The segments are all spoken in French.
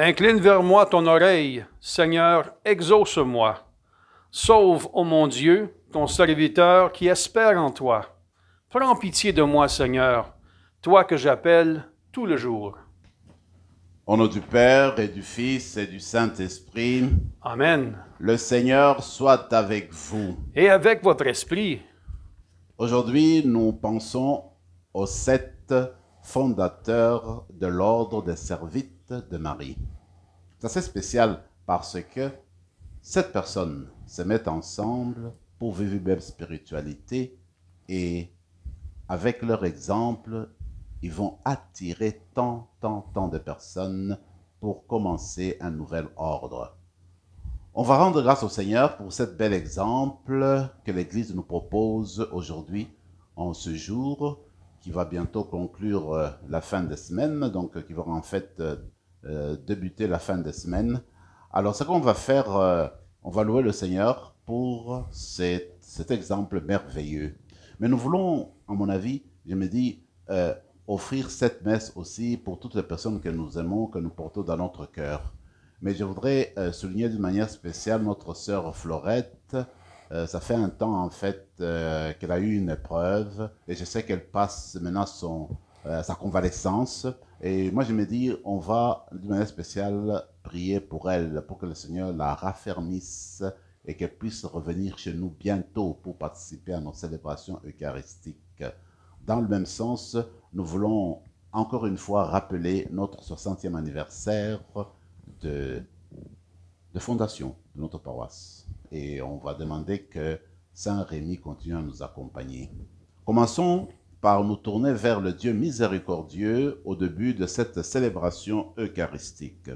Incline vers moi ton oreille, Seigneur, exauce-moi. Sauve, ô mon Dieu, ton serviteur qui espère en toi. Prends pitié de moi, Seigneur, toi que j'appelle tout le jour. Au nom du Père et du Fils et du Saint-Esprit. Amen. Le Seigneur soit avec vous. Et avec votre esprit. Aujourd'hui, nous pensons aux sept fondateurs de l'ordre des serviteurs de Marie. C'est assez spécial parce que cette personne se met ensemble pour vivre une même spiritualité et avec leur exemple, ils vont attirer tant, tant, tant de personnes pour commencer un nouvel ordre. On va rendre grâce au Seigneur pour cet bel exemple que l'Église nous propose aujourd'hui en ce jour qui va bientôt conclure euh, la fin de semaine, donc euh, qui va en fait euh, euh, débuter la fin des semaines. Alors, ce qu'on va faire, euh, on va louer le Seigneur pour cet, exemple merveilleux. Mais nous voulons, à mon avis, je me dis, euh, offrir cette messe aussi pour toutes les personnes que nous aimons, que nous portons dans notre cœur. Mais je voudrais souligner d'une manière spéciale notre sœur Florette. ça fait un temps, en fait, qu'elle a eu une épreuve et je sais qu'elle passe maintenant son, euh, sa convalescence. Et moi, je me dis, on va, d'une manière spéciale, prier pour elle, pour que le Seigneur la raffermisse et qu'elle puisse revenir chez nous bientôt pour participer à nos célébrations eucharistiques. Dans le même sens, nous voulons encore une fois rappeler notre 60e anniversaire de, de fondation de notre paroisse. Et on va demander que Saint-Rémy continue à nous accompagner. Commençons par nous tourner vers le Dieu miséricordieux au début de cette célébration eucharistique.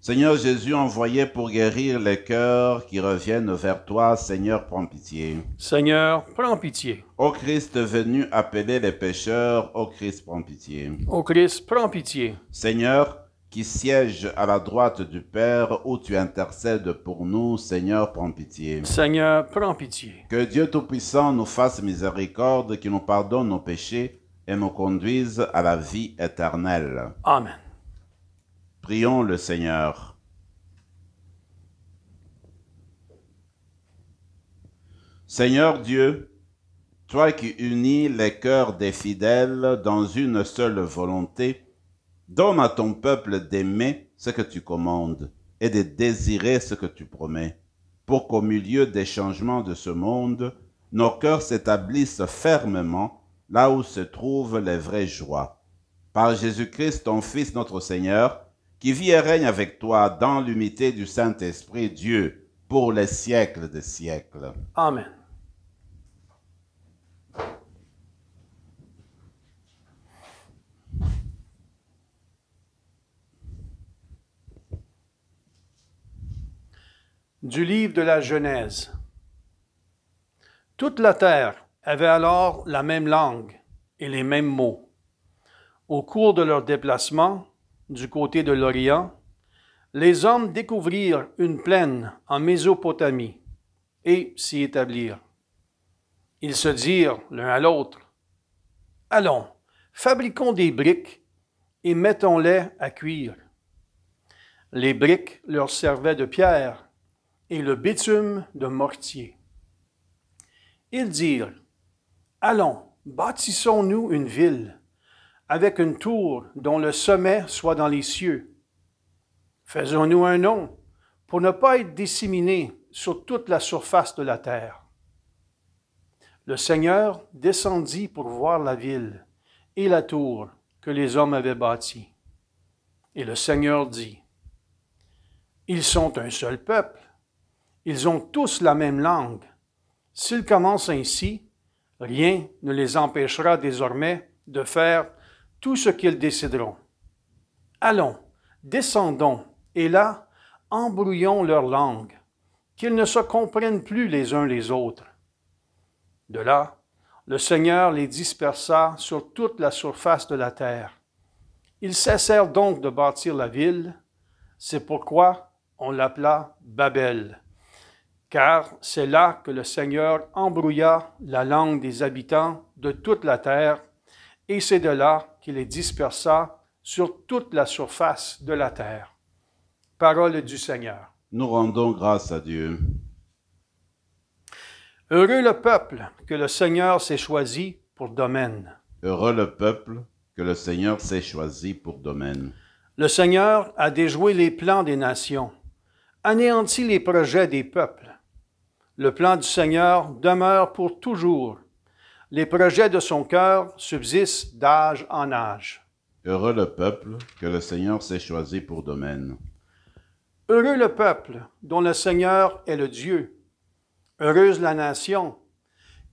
Seigneur Jésus, envoyé pour guérir les cœurs qui reviennent vers toi, Seigneur, prends pitié. Seigneur, prends pitié. Ô Christ venu appeler les pécheurs, ô Christ, prends pitié. Ô Christ, prends pitié. Seigneur, qui siège à la droite du Père, où tu intercèdes pour nous, Seigneur, prends pitié. Seigneur, prends pitié. Que Dieu Tout-Puissant nous fasse miséricorde, qu'il nous pardonne nos péchés et nous conduise à la vie éternelle. Amen. Prions le Seigneur. Seigneur Dieu, toi qui unis les cœurs des fidèles dans une seule volonté, Donne à ton peuple d'aimer ce que tu commandes et de désirer ce que tu promets, pour qu'au milieu des changements de ce monde, nos cœurs s'établissent fermement là où se trouvent les vraies joies. Par Jésus-Christ, ton Fils, notre Seigneur, qui vit et règne avec toi dans l'unité du Saint-Esprit, Dieu, pour les siècles des siècles. Amen. du livre de la Genèse. Toute la terre avait alors la même langue et les mêmes mots. Au cours de leur déplacement du côté de l'Orient, les hommes découvrirent une plaine en Mésopotamie et s'y établirent. Ils se dirent l'un à l'autre, Allons, fabriquons des briques et mettons-les à cuire. Les briques leur servaient de pierre et le bitume de mortier. Ils dirent, Allons, bâtissons-nous une ville, avec une tour dont le sommet soit dans les cieux. Faisons-nous un nom, pour ne pas être disséminés sur toute la surface de la terre. Le Seigneur descendit pour voir la ville et la tour que les hommes avaient bâtie. Et le Seigneur dit, Ils sont un seul peuple, ils ont tous la même langue. S'ils commencent ainsi, rien ne les empêchera désormais de faire tout ce qu'ils décideront. Allons, descendons, et là, embrouillons leur langue, qu'ils ne se comprennent plus les uns les autres. De là, le Seigneur les dispersa sur toute la surface de la terre. Ils cessèrent donc de bâtir la ville, c'est pourquoi on l'appela Babel car c'est là que le Seigneur embrouilla la langue des habitants de toute la terre, et c'est de là qu'il les dispersa sur toute la surface de la terre. Parole du Seigneur. Nous rendons grâce à Dieu. Heureux le peuple que le Seigneur s'est choisi pour domaine. Heureux le peuple que le Seigneur s'est choisi pour domaine. Le Seigneur a déjoué les plans des nations, anéanti les projets des peuples. Le plan du Seigneur demeure pour toujours. Les projets de son cœur subsistent d'âge en âge. Heureux le peuple que le Seigneur s'est choisi pour domaine. Heureux le peuple dont le Seigneur est le Dieu. Heureuse la nation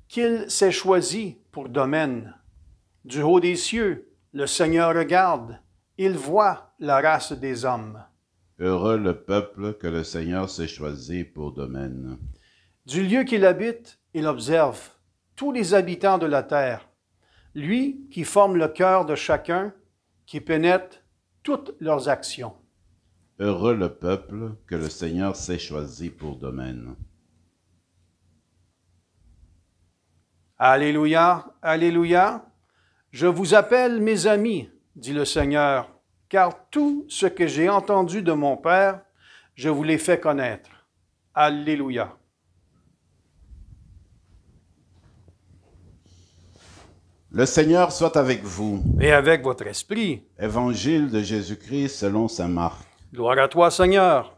qu'il s'est choisi pour domaine. Du haut des cieux, le Seigneur regarde, il voit la race des hommes. Heureux le peuple que le Seigneur s'est choisi pour domaine. Du lieu qu'il habite, il observe tous les habitants de la terre, lui qui forme le cœur de chacun, qui pénètre toutes leurs actions. Heureux le peuple que le Seigneur s'est choisi pour domaine. Alléluia, Alléluia. Je vous appelle mes amis, dit le Seigneur, car tout ce que j'ai entendu de mon Père, je vous l'ai fait connaître. Alléluia. Le Seigneur soit avec vous. Et avec votre esprit. Évangile de Jésus-Christ selon Saint Marc. Gloire à toi, Seigneur.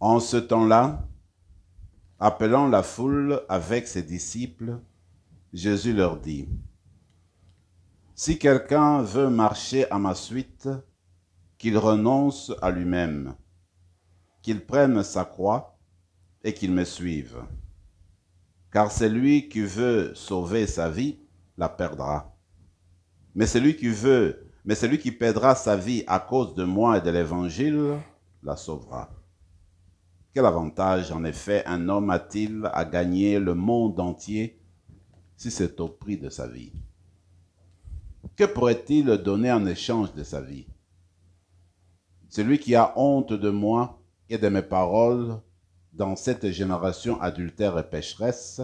En ce temps-là, appelant la foule avec ses disciples, Jésus leur dit, Si quelqu'un veut marcher à ma suite, qu'il renonce à lui-même, qu'il prenne sa croix et qu'il me suive. Car celui qui veut sauver sa vie la perdra. Mais celui qui veut, mais celui qui perdra sa vie à cause de moi et de l'évangile, la sauvera. Quel avantage, en effet, un homme a-t-il à gagner le monde entier si c'est au prix de sa vie Que pourrait-il donner en échange de sa vie Celui qui a honte de moi et de mes paroles dans cette génération adultère et pécheresse,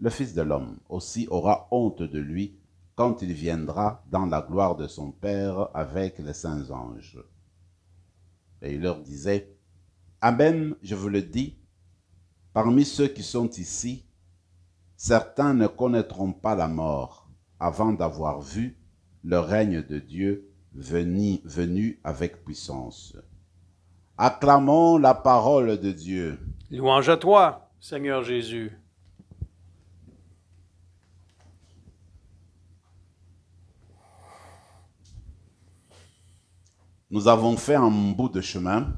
le Fils de l'homme aussi aura honte de lui quand il viendra dans la gloire de son Père avec les saints anges. Et il leur disait, Amen, je vous le dis, parmi ceux qui sont ici, certains ne connaîtront pas la mort avant d'avoir vu le règne de Dieu venu, venu avec puissance. Acclamons la parole de Dieu. Louange à toi, Seigneur Jésus. Nous avons fait un bout de chemin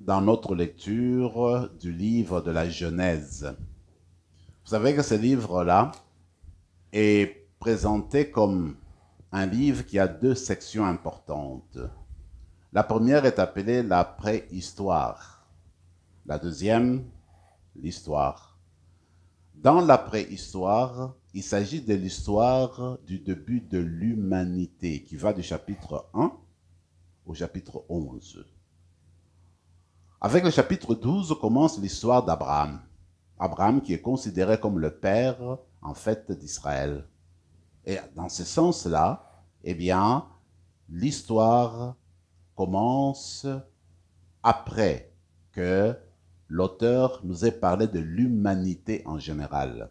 dans notre lecture du livre de la Genèse. Vous savez que ce livre-là est présenté comme un livre qui a deux sections importantes. La première est appelée la préhistoire. La deuxième, l'histoire. Dans la préhistoire, il s'agit de l'histoire du début de l'humanité qui va du chapitre 1 au chapitre 11. Avec le chapitre 12 commence l'histoire d'Abraham. Abraham qui est considéré comme le père, en fait, d'Israël. Et dans ce sens-là, eh bien, l'histoire commence après que l'auteur nous ait parlé de l'humanité en général.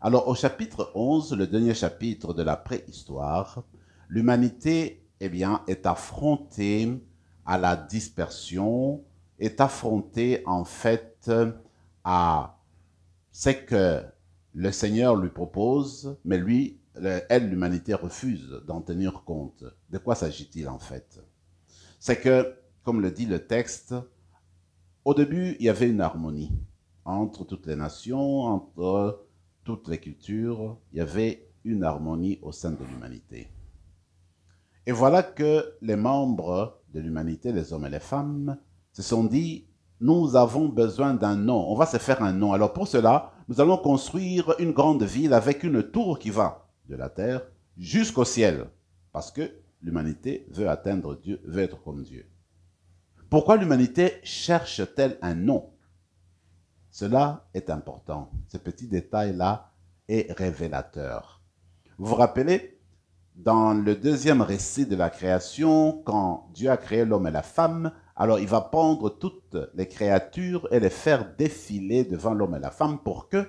Alors au chapitre 11, le dernier chapitre de la préhistoire, l'humanité eh est affrontée à la dispersion, est affrontée en fait à ce que le Seigneur lui propose, mais lui, elle, l'humanité, refuse d'en tenir compte. De quoi s'agit-il en fait c'est que, comme le dit le texte, au début, il y avait une harmonie entre toutes les nations, entre toutes les cultures, il y avait une harmonie au sein de l'humanité. Et voilà que les membres de l'humanité, les hommes et les femmes, se sont dit, nous avons besoin d'un nom, on va se faire un nom. Alors pour cela, nous allons construire une grande ville avec une tour qui va de la terre jusqu'au ciel, parce que L'humanité veut atteindre Dieu, veut être comme Dieu. Pourquoi l'humanité cherche-t-elle un nom Cela est important. Ce petit détail-là est révélateur. Vous vous rappelez, dans le deuxième récit de la création, quand Dieu a créé l'homme et la femme, alors il va prendre toutes les créatures et les faire défiler devant l'homme et la femme pour que,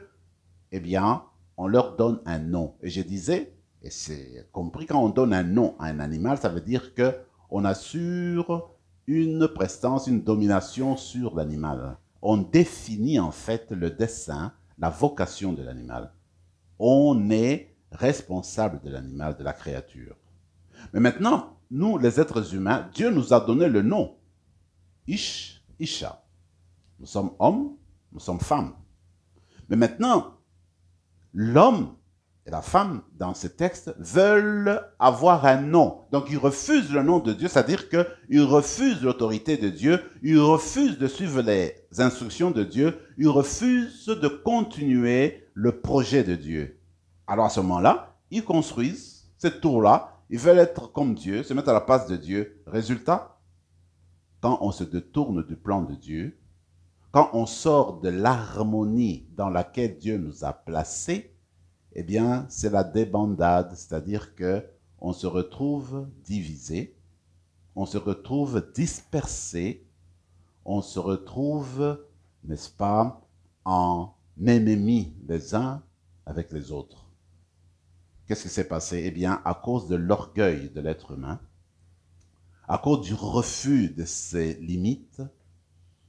eh bien, on leur donne un nom. Et je disais, et c'est compris quand on donne un nom à un animal, ça veut dire que on assure une prestance, une domination sur l'animal. On définit en fait le dessin, la vocation de l'animal. On est responsable de l'animal, de la créature. Mais maintenant, nous, les êtres humains, Dieu nous a donné le nom. Ish, Isha. Nous sommes hommes, nous sommes femmes. Mais maintenant, l'homme et la femme, dans ce texte, veulent avoir un nom. Donc ils refusent le nom de Dieu, c'est-à-dire qu'ils refusent l'autorité de Dieu, ils refusent de suivre les instructions de Dieu, ils refusent de continuer le projet de Dieu. Alors à ce moment-là, ils construisent cette tour-là, ils veulent être comme Dieu, se mettre à la place de Dieu. Résultat, quand on se détourne du plan de Dieu, quand on sort de l'harmonie dans laquelle Dieu nous a placés, eh bien, c'est la débandade, c'est-à-dire que on se retrouve divisé, on se retrouve dispersé, on se retrouve, n'est-ce pas, en mémémie les uns avec les autres. Qu'est-ce qui s'est passé Eh bien, à cause de l'orgueil de l'être humain, à cause du refus de ses limites,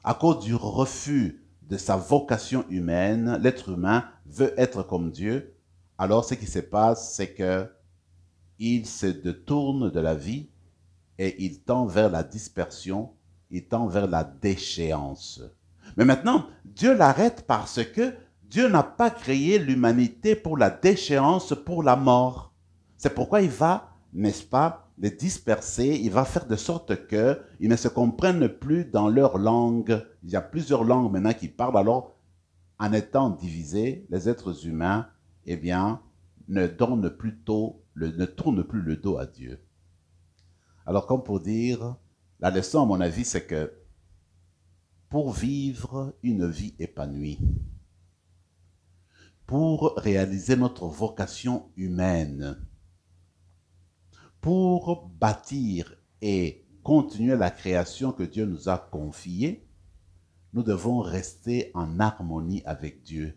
à cause du refus de sa vocation humaine, l'être humain veut être comme Dieu, alors ce qui se passe, c'est que il se détourne de la vie et il tend vers la dispersion, il tend vers la déchéance. Mais maintenant, Dieu l'arrête parce que Dieu n'a pas créé l'humanité pour la déchéance, pour la mort. C'est pourquoi il va, n'est-ce pas, les disperser, il va faire de sorte qu'ils ne se comprennent plus dans leur langue. Il y a plusieurs langues maintenant qui parlent, alors en étant divisés, les êtres humains eh bien, ne donne plus le, ne tourne plus le dos à Dieu. Alors, comme pour dire, la leçon, à mon avis, c'est que pour vivre une vie épanouie, pour réaliser notre vocation humaine, pour bâtir et continuer la création que Dieu nous a confiée, nous devons rester en harmonie avec Dieu.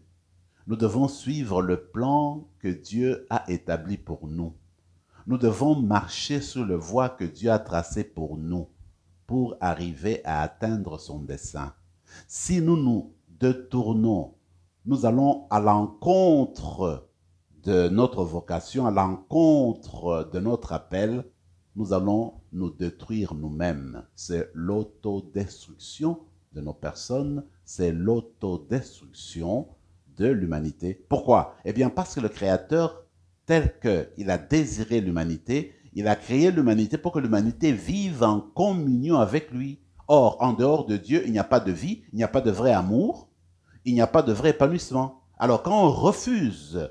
Nous devons suivre le plan que Dieu a établi pour nous. Nous devons marcher sur le voie que Dieu a tracée pour nous pour arriver à atteindre son dessein. Si nous nous détournons, nous allons à l'encontre de notre vocation, à l'encontre de notre appel, nous allons nous détruire nous-mêmes. C'est l'autodestruction de nos personnes, c'est l'autodestruction de l'humanité. Pourquoi Eh bien parce que le Créateur, tel qu'il a désiré l'humanité, il a créé l'humanité pour que l'humanité vive en communion avec lui. Or, en dehors de Dieu, il n'y a pas de vie, il n'y a pas de vrai amour, il n'y a pas de vrai épanouissement. Alors quand on refuse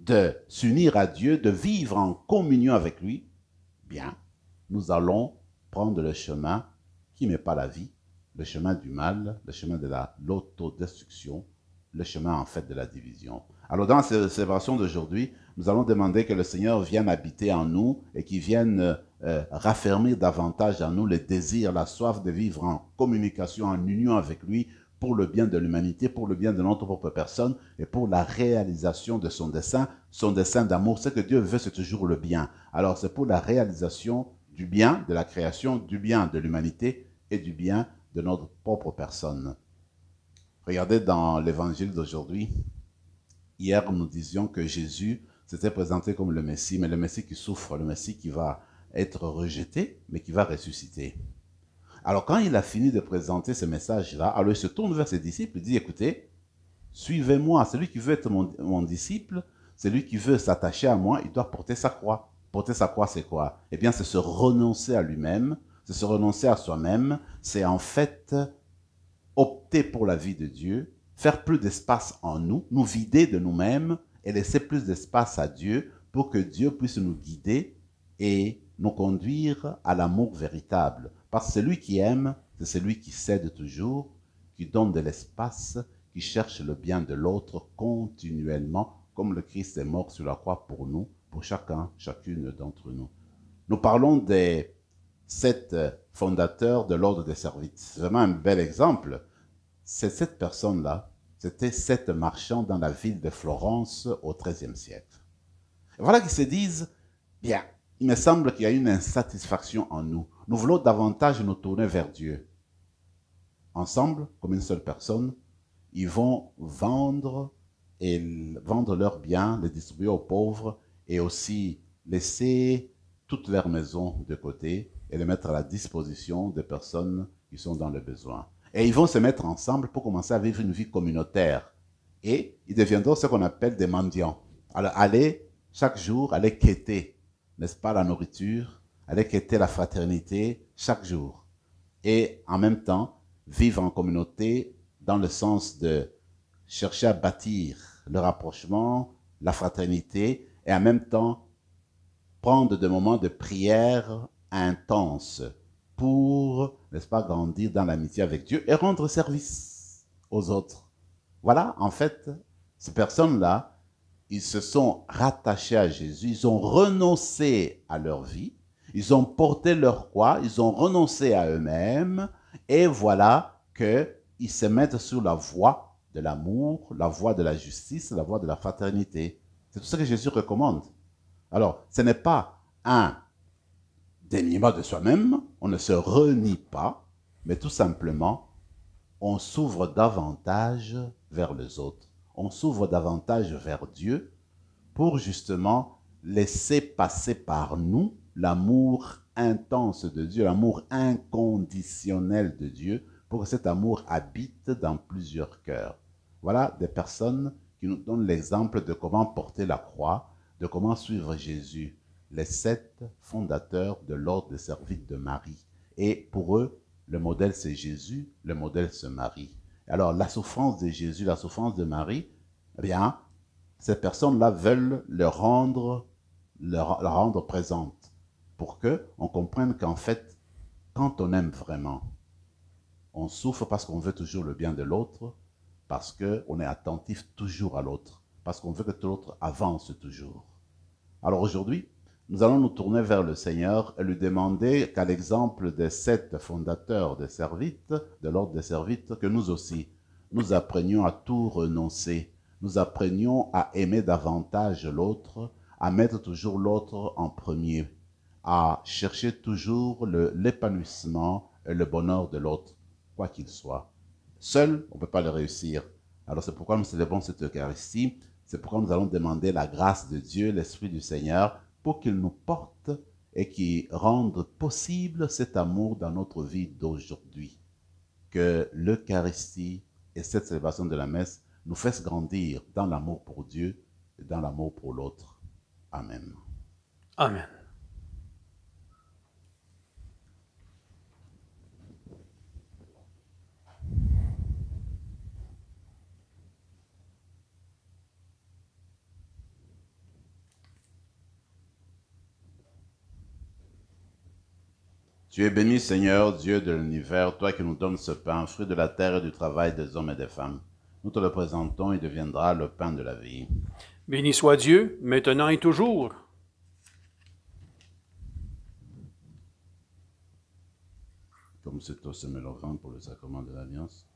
de s'unir à Dieu, de vivre en communion avec lui, bien, nous allons prendre le chemin qui n'est pas la vie, le chemin du mal, le chemin de l'autodestruction, le chemin en fait de la division. Alors dans cette célébration d'aujourd'hui, nous allons demander que le Seigneur vienne habiter en nous et qu'il vienne euh, raffermir davantage en nous le désir, la soif de vivre en communication, en union avec lui pour le bien de l'humanité, pour le bien de notre propre personne et pour la réalisation de son dessein. Son dessein d'amour, Ce que Dieu veut, c'est toujours le bien. Alors c'est pour la réalisation du bien de la création, du bien de l'humanité et du bien de notre propre personne. Regardez dans l'évangile d'aujourd'hui. Hier, nous disions que Jésus s'était présenté comme le Messie, mais le Messie qui souffre, le Messie qui va être rejeté, mais qui va ressusciter. Alors quand il a fini de présenter ce message-là, alors il se tourne vers ses disciples et dit, écoutez, suivez-moi, celui qui veut être mon, mon disciple, celui qui veut s'attacher à moi, il doit porter sa croix. Porter sa croix, c'est quoi Eh bien, c'est se renoncer à lui-même, c'est se renoncer à soi-même, c'est en fait opter pour la vie de Dieu, faire plus d'espace en nous, nous vider de nous-mêmes et laisser plus d'espace à Dieu pour que Dieu puisse nous guider et nous conduire à l'amour véritable. Parce que celui qui aime, c'est celui qui cède toujours, qui donne de l'espace, qui cherche le bien de l'autre continuellement, comme le Christ est mort sur la croix pour nous, pour chacun, chacune d'entre nous. Nous parlons des sept euh, fondateur de l'ordre des services. C'est vraiment un bel exemple. C'est cette personne-là, c'était sept marchands dans la ville de Florence au XIIIe siècle. voilà qu'ils se disent, bien, il me semble qu'il y a une insatisfaction en nous. Nous voulons davantage nous tourner vers Dieu. Ensemble, comme une seule personne, ils vont vendre et vendre leurs biens, les distribuer aux pauvres et aussi laisser toutes leurs maisons de côté et les mettre à la disposition des personnes qui sont dans le besoin. Et ils vont se mettre ensemble pour commencer à vivre une vie communautaire. Et ils deviendront ce qu'on appelle des mendiants. Alors, aller chaque jour, aller quêter, n'est-ce pas, la nourriture, aller quêter la fraternité chaque jour. Et en même temps, vivre en communauté dans le sens de chercher à bâtir le rapprochement, la fraternité, et en même temps prendre des moments de prière intense pour, n'est-ce pas, grandir dans l'amitié avec Dieu et rendre service aux autres. Voilà, en fait, ces personnes-là, ils se sont rattachés à Jésus, ils ont renoncé à leur vie, ils ont porté leur croix, ils ont renoncé à eux-mêmes, et voilà qu'ils se mettent sur la voie de l'amour, la voie de la justice, la voie de la fraternité. C'est tout ce que Jésus recommande. Alors, ce n'est pas un pas de soi-même, on ne se renie pas, mais tout simplement, on s'ouvre davantage vers les autres, on s'ouvre davantage vers Dieu pour justement laisser passer par nous l'amour intense de Dieu, l'amour inconditionnel de Dieu, pour que cet amour habite dans plusieurs cœurs. Voilà des personnes qui nous donnent l'exemple de comment porter la croix, de comment suivre Jésus les sept fondateurs de l'ordre des servites de Marie. Et pour eux, le modèle c'est Jésus, le modèle c'est Marie. Alors la souffrance de Jésus, la souffrance de Marie, eh bien, ces personnes-là veulent le rendre, présent rendre présente pour que on comprenne qu'en fait, quand on aime vraiment, on souffre parce qu'on veut toujours le bien de l'autre, parce qu'on est attentif toujours à l'autre, parce qu'on veut que l'autre avance toujours. Alors aujourd'hui, nous allons nous tourner vers le Seigneur et lui demander qu'à l'exemple des sept fondateurs des servites, de l'ordre des servites, que nous aussi, nous apprenions à tout renoncer, nous apprenions à aimer davantage l'autre, à mettre toujours l'autre en premier, à chercher toujours l'épanouissement et le bonheur de l'autre, quoi qu'il soit. Seul, on ne peut pas le réussir. Alors c'est pourquoi nous célébrons cette Eucharistie, c'est pourquoi nous allons demander la grâce de Dieu, l'Esprit du Seigneur, pour qu'il nous porte et qui rende possible cet amour dans notre vie d'aujourd'hui. Que l'Eucharistie et cette célébration de la messe nous fassent grandir dans l'amour pour Dieu et dans l'amour pour l'autre. Amen. Amen. Tu es béni, Seigneur, Dieu de l'univers, toi qui nous donnes ce pain, fruit de la terre et du travail des hommes et des femmes. Nous te le présentons, il deviendra le pain de la vie. Béni soit Dieu, maintenant et toujours. Comme c'est au semelle pour le sacrement de l'Alliance,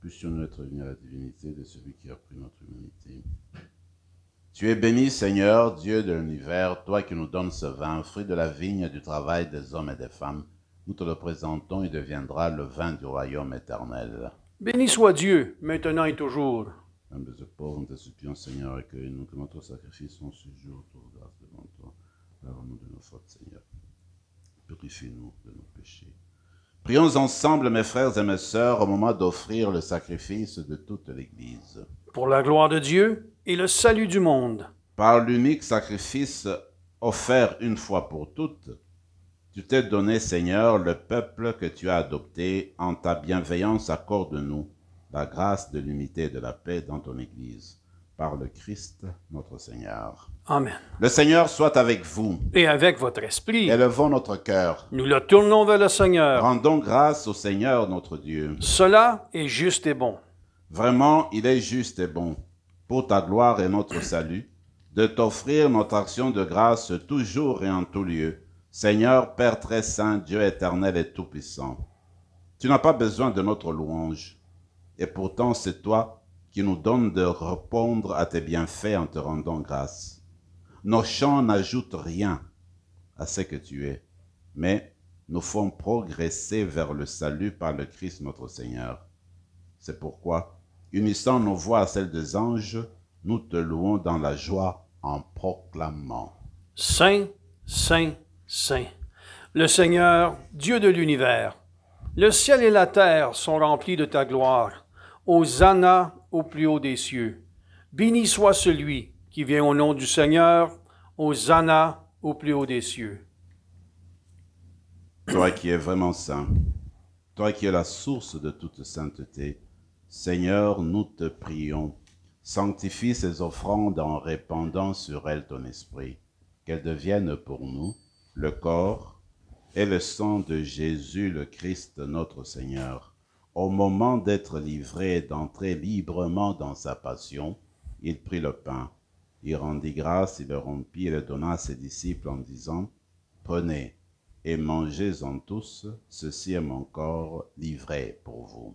puissions-nous être venus à la divinité de celui qui a pris notre humanité. Tu es béni, Seigneur, Dieu de l'univers, toi qui nous donnes ce vin, fruit de la vigne et du travail des hommes et des femmes. Nous te le présentons, il deviendra le vin du royaume éternel. Béni soit Dieu, maintenant et toujours. Âme de pauvre, nous te supplions, Seigneur, accueille-nous, que notre sacrifice, son sujet, autour de grâce devant toi. Lave-nous de nos Seigneur. Purifie-nous de nos péchés. Prions ensemble, mes frères et mes sœurs, au moment d'offrir le sacrifice de toute l'Église. Pour la gloire de Dieu et le salut du monde. Par l'unique sacrifice offert une fois pour toutes, tu t'es donné, Seigneur, le peuple que tu as adopté. En ta bienveillance, accorde-nous la grâce de l'unité et de la paix dans ton Église. Par le Christ notre Seigneur. Amen. Le Seigneur soit avec vous. Et avec votre esprit. Élevons notre cœur. Nous le tournons vers le Seigneur. Rendons grâce au Seigneur notre Dieu. Cela est juste et bon. Vraiment, il est juste et bon, pour ta gloire et notre salut, de t'offrir notre action de grâce toujours et en tout lieu Seigneur, Père très saint, Dieu éternel et tout-puissant, tu n'as pas besoin de notre louange, et pourtant c'est toi qui nous donnes de répondre à tes bienfaits en te rendant grâce. Nos chants n'ajoutent rien à ce que tu es, mais nous font progresser vers le salut par le Christ notre Seigneur. C'est pourquoi, unissant nos voix à celles des anges, nous te louons dans la joie en proclamant. Saint, Saint, Saint. Le Seigneur, Dieu de l'univers, le ciel et la terre sont remplis de ta gloire. Hosanna au plus haut des cieux. Béni soit celui qui vient au nom du Seigneur. Hosanna au plus haut des cieux. Toi qui es vraiment saint, toi qui es la source de toute sainteté, Seigneur, nous te prions, sanctifie ces offrandes en répandant sur elles ton esprit, qu'elles deviennent pour nous le corps et le sang de Jésus le Christ notre Seigneur. Au moment d'être livré et d'entrer librement dans sa passion, il prit le pain, il rendit grâce, il le rompit et le donna à ses disciples en disant, Prenez et mangez-en tous, ceci est mon corps livré pour vous.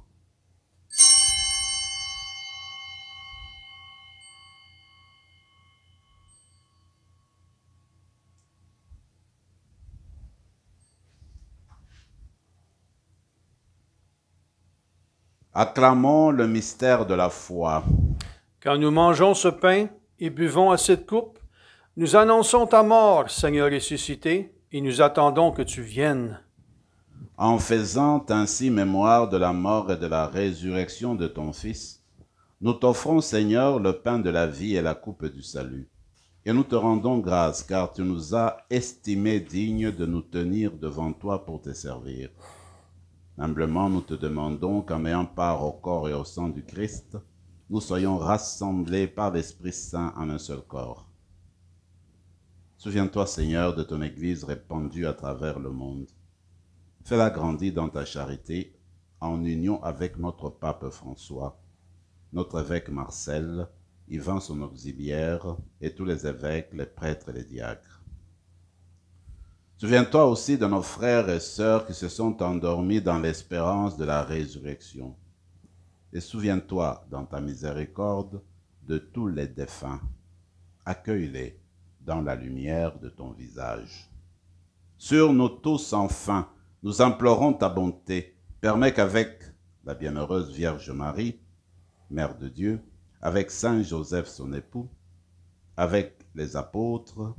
Acclamons le mystère de la foi. Quand nous mangeons ce pain et buvons à cette coupe, nous annonçons ta mort, Seigneur ressuscité, et nous attendons que tu viennes. En faisant ainsi mémoire de la mort et de la résurrection de ton Fils, nous t'offrons, Seigneur, le pain de la vie et la coupe du salut. Et nous te rendons grâce, car tu nous as estimés dignes de nous tenir devant toi pour te servir. Humblement, nous te demandons qu'en ayant part au corps et au sang du Christ, nous soyons rassemblés par l'Esprit Saint en un seul corps. Souviens-toi, Seigneur, de ton Église répandue à travers le monde. Fais-la grandir dans ta charité, en union avec notre pape François, notre évêque Marcel, Yvan son auxiliaire, et tous les évêques, les prêtres et les diacres Souviens-toi aussi de nos frères et sœurs qui se sont endormis dans l'espérance de la résurrection. Et souviens-toi, dans ta miséricorde, de tous les défunts. Accueille-les dans la lumière de ton visage. Sur nous tous, enfin, nous implorons ta bonté. Permets qu'avec la bienheureuse Vierge Marie, Mère de Dieu, avec Saint Joseph son époux, avec les apôtres,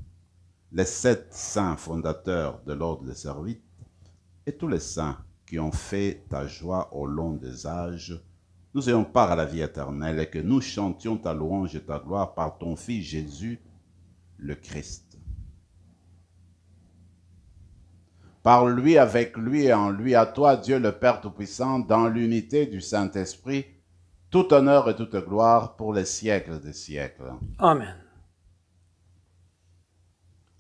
les sept saints fondateurs de l'ordre des Servites et tous les saints qui ont fait ta joie au long des âges, nous ayons part à la vie éternelle et que nous chantions ta louange et ta gloire par ton Fils Jésus, le Christ. Par lui, avec lui et en lui, à toi, Dieu le Père Tout-Puissant, dans l'unité du Saint-Esprit, tout honneur et toute gloire pour les siècles des siècles. Amen.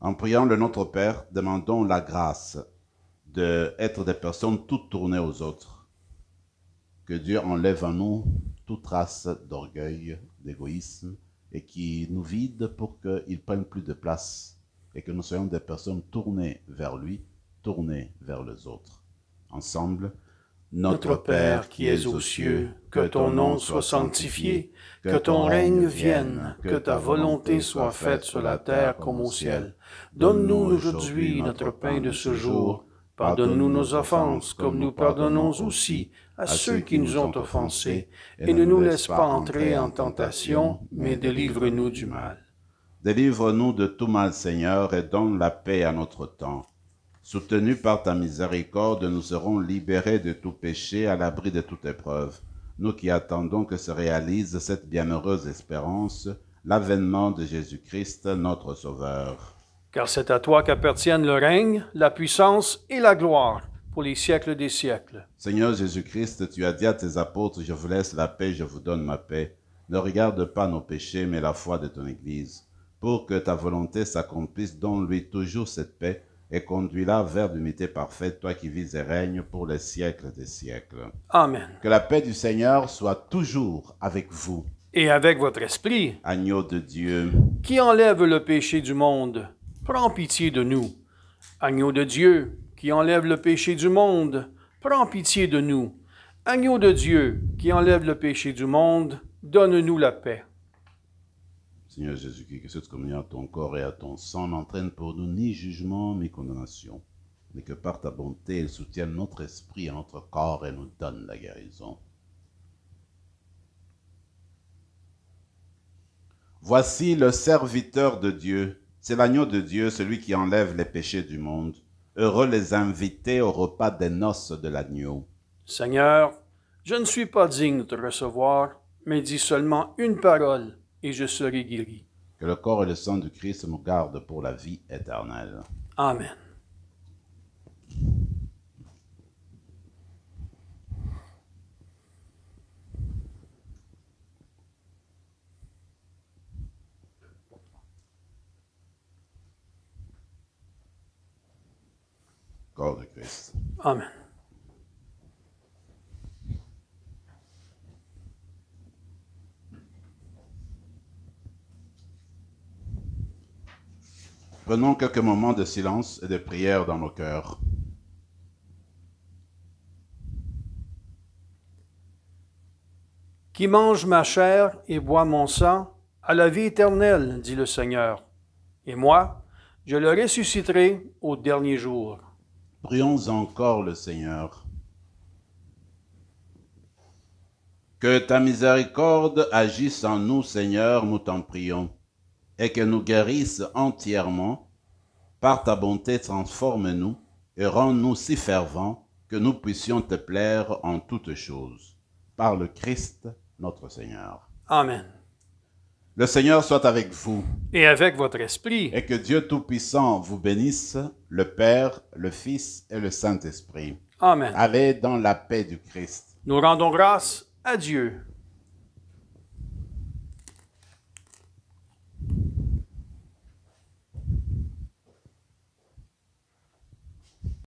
En priant le Notre Père, demandons la grâce d'être des personnes toutes tournées aux autres. Que Dieu enlève en nous toute trace d'orgueil, d'égoïsme, et qui nous vide pour qu'il prenne plus de place et que nous soyons des personnes tournées vers lui, tournées vers les autres. Ensemble, notre Père qui es aux cieux, que ton nom soit sanctifié, que ton règne vienne, que ta volonté soit faite sur la terre comme au ciel. Donne-nous aujourd'hui notre pain de ce jour. Pardonne-nous nos offenses, comme nous pardonnons aussi à ceux qui nous ont offensés. Et ne nous laisse pas entrer en tentation, mais délivre-nous du mal. Délivre-nous de tout mal, Seigneur, et donne la paix à notre temps Soutenus par ta miséricorde, nous serons libérés de tout péché, à l'abri de toute épreuve. Nous qui attendons que se réalise cette bienheureuse espérance, l'avènement de Jésus-Christ, notre Sauveur. Car c'est à toi qu'appartiennent le règne, la puissance et la gloire pour les siècles des siècles. Seigneur Jésus-Christ, tu as dit à tes apôtres, je vous laisse la paix, je vous donne ma paix. Ne regarde pas nos péchés, mais la foi de ton Église, pour que ta volonté s'accomplisse, donne-lui toujours cette paix et conduis-la vers l'unité parfaite, toi qui vis et règnes pour les siècles des siècles. Amen. Que la paix du Seigneur soit toujours avec vous. Et avec votre esprit. Agneau de Dieu. Qui enlève le péché du monde, prends pitié de nous. Agneau de Dieu, qui enlève le péché du monde, prends pitié de nous. Agneau de Dieu, qui enlève le péché du monde, donne-nous la paix. Seigneur Jésus-Christ, que cette communion à ton corps et à ton sang n'entraîne pour nous ni jugement ni condamnation, mais que par ta bonté, elle soutienne notre esprit et notre corps et nous donne la guérison. Voici le serviteur de Dieu, c'est l'agneau de Dieu, celui qui enlève les péchés du monde. Heureux les invités au repas des noces de l'agneau. Seigneur, je ne suis pas digne de te recevoir, mais dis seulement une parole et je serai guéri. Que le corps et le sang du Christ nous gardent pour la vie éternelle. Amen. Corps de Christ. Amen. Prenons quelques moments de silence et de prière dans nos cœurs. Qui mange ma chair et boit mon sang a la vie éternelle, dit le Seigneur. Et moi, je le ressusciterai au dernier jour. Prions encore le Seigneur. Que ta miséricorde agisse en nous, Seigneur, nous t'en prions et que nous guérissent entièrement. Par ta bonté, transforme-nous et rends-nous si fervents que nous puissions te plaire en toutes choses. Par le Christ, notre Seigneur. Amen. Le Seigneur soit avec vous. Et avec votre esprit. Et que Dieu Tout-Puissant vous bénisse, le Père, le Fils et le Saint-Esprit. Amen. Allez dans la paix du Christ. Nous rendons grâce à Dieu.